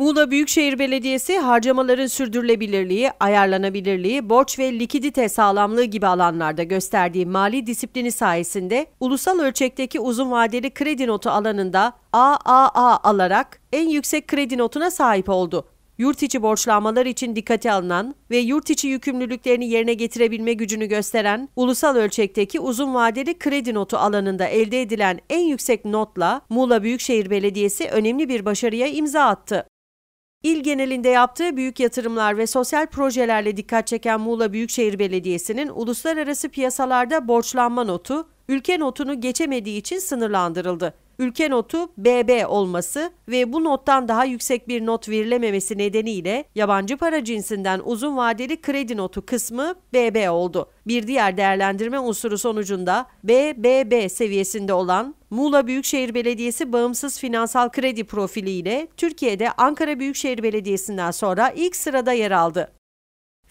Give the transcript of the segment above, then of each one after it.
Muğla Büyükşehir Belediyesi harcamaların sürdürülebilirliği, ayarlanabilirliği, borç ve likidite sağlamlığı gibi alanlarda gösterdiği mali disiplini sayesinde ulusal ölçekteki uzun vadeli kredi notu alanında AAA alarak en yüksek kredi notuna sahip oldu. Yurt içi borçlanmalar için dikkate alınan ve yurt içi yükümlülüklerini yerine getirebilme gücünü gösteren ulusal ölçekteki uzun vadeli kredi notu alanında elde edilen en yüksek notla Muğla Büyükşehir Belediyesi önemli bir başarıya imza attı. İl genelinde yaptığı büyük yatırımlar ve sosyal projelerle dikkat çeken Muğla Büyükşehir Belediyesi'nin uluslararası piyasalarda borçlanma notu, ülke notunu geçemediği için sınırlandırıldı ülke notu BB olması ve bu nottan daha yüksek bir not verilememesi nedeniyle yabancı para cinsinden uzun vadeli kredi notu kısmı BB oldu. Bir diğer değerlendirme unsuru sonucunda BBB seviyesinde olan Muğla Büyükşehir Belediyesi bağımsız finansal kredi profiliyle Türkiye'de Ankara Büyükşehir Belediyesi'nden sonra ilk sırada yer aldı.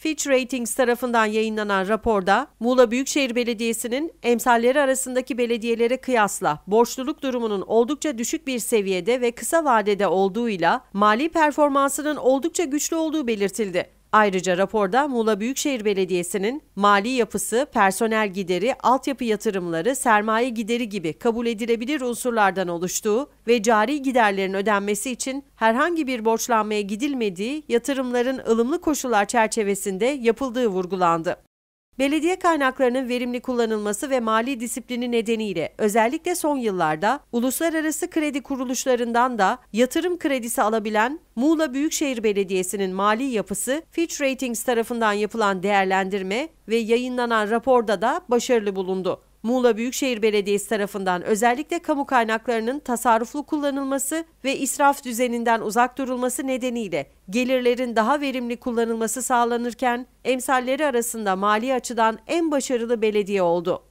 Fitch Ratings tarafından yayınlanan raporda Muğla Büyükşehir Belediyesi'nin emsalleri arasındaki belediyelere kıyasla borçluluk durumunun oldukça düşük bir seviyede ve kısa vadede olduğuyla mali performansının oldukça güçlü olduğu belirtildi. Ayrıca raporda Muğla Büyükşehir Belediyesi'nin mali yapısı, personel gideri, altyapı yatırımları, sermaye gideri gibi kabul edilebilir unsurlardan oluştuğu ve cari giderlerin ödenmesi için herhangi bir borçlanmaya gidilmediği, yatırımların ılımlı koşullar çerçevesinde yapıldığı vurgulandı. Belediye kaynaklarının verimli kullanılması ve mali disiplini nedeniyle özellikle son yıllarda uluslararası kredi kuruluşlarından da yatırım kredisi alabilen Muğla Büyükşehir Belediyesi'nin mali yapısı Fitch Ratings tarafından yapılan değerlendirme ve yayınlanan raporda da başarılı bulundu. Muğla Büyükşehir Belediyesi tarafından özellikle kamu kaynaklarının tasarruflu kullanılması ve israf düzeninden uzak durulması nedeniyle gelirlerin daha verimli kullanılması sağlanırken emsalleri arasında mali açıdan en başarılı belediye oldu.